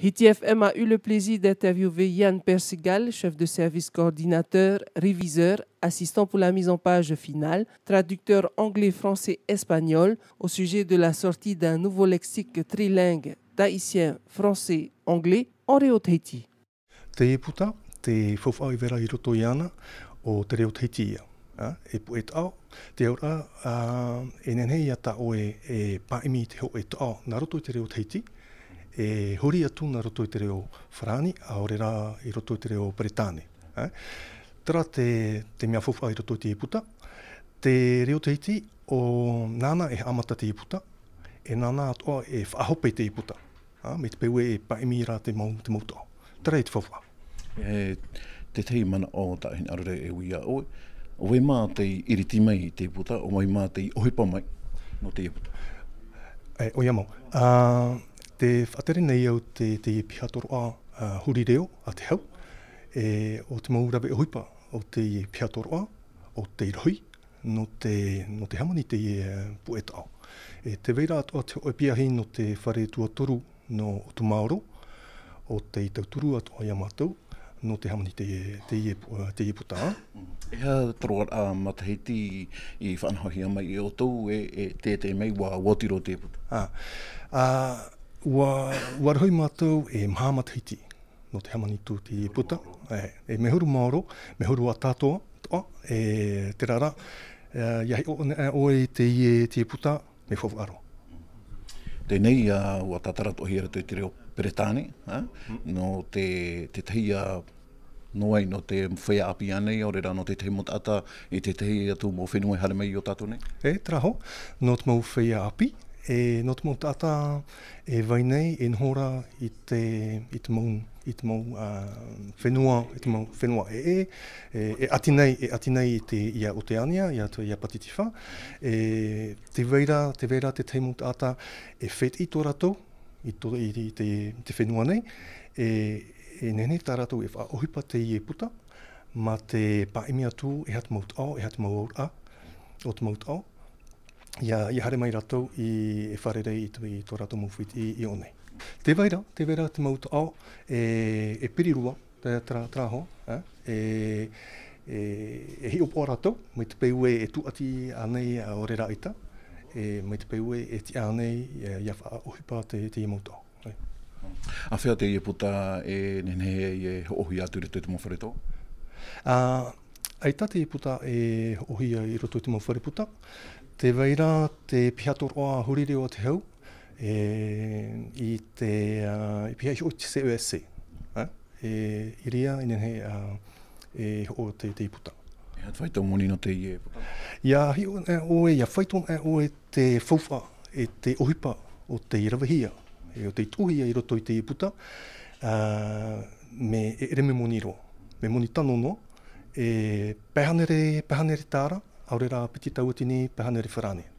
HTFM a eu le plaisir d'interviewer Yann Persigal, chef de service coordinateur, réviseur, assistant pour la mise en page finale, traducteur anglais, français, espagnol, au sujet de la sortie d'un nouveau lexique trilingue tahitien, français, anglais en Te e hori atu roto i te reo Whrani, a ore rā i roto i te reo Bretāne. Eh? Tara te, te mea fofa i roto i te iputa, te reo te iti o nāna e amata te iputa, e nāna atoa e whahope te iputa, eh? me te peue e paimi rā te mau te mauta. Tara i te fofa. E, te tei mana o tāhin arore e wia oi, o wei mā te iriti mai te iputa, o wei mā te ohipa mai no te iputa. E, o Uh, te whatere nei au te, te pihatoro a uh, huri reo a te hau e, o te maurawe e hoipa o te pihatoro a o te rohi no te, no te hamani te uh, e, pueta au. E te veira atoa te oepiahi no te whare tuatoru no o tu maoro o te tauturu atoa ia matau no te hamani te, te, e, te, te ieputa. Ea e taroa a mataheti i whanahohia mai i o tau e, e te te mei wā wotiro te ieputa. Ah. Uh, Wa ua rahoi mātou e Mahama Tahiti, no te hamani tū te puta. E, e mehuru maoro, mehuru a tātoa, oh, e te rara, e, iahi o, e, e te i e te puta, me fofu aro. Tēnei, uh, ua tātara tohi ara te reo Peretāne, mm-hmm. no te, te tahi a noai no te whea api anei, o rera no te tehi motata i te tehi atu mō whenua hare mei o tātou nei? E, traho, no te mō whea api, e not mo tata e vai nei en hora i itmo itmo te mo itmo te mo uh, whenua i te mo whenua e e e, e ati nei e ati nei i te ia o te ania ia tu ia patitifa e te veira te veira te te tata e fet i tora i te te whenua nei e e nene tara e fa o hipa te ie puta ma te pa imi atu e hat mo tata e hat mo o te mo tata ia, ia hare mai rato i e wharerei i tui tō rato mōwhiti i, i onei. Te veira, te veira te mauta ao, e, e pirirua, te tra, tra ho, eh? e, e, e hi opo rato, mai te peiwe e tu ati anei a ore raita, e mai te peiwe e ti anei e, i a wha ohipa te, te i mauta ao. Eh? A whea te i e puta e nenei e ho ohi atu re e te te mōwhare tō? Uh, ai tate i puta e ohia i roto i te mawhare puta. Te veira te pihatoro a huriri o te hau e, i te uh, i piha i o te COSC. Eh? E, I ria i nenhe uh, e o te te puta. Ia e yeah, whaito moni no te ie puta? Ia hi e, o e oe, ia e, o e oe te fawwha e te ohipa o te iravahia e o te tuhia i roto i te puta uh, me e, ere me moni ro. Me moni tano e pehanere, pehanere tara aurera piti tautini, pehanere wharane.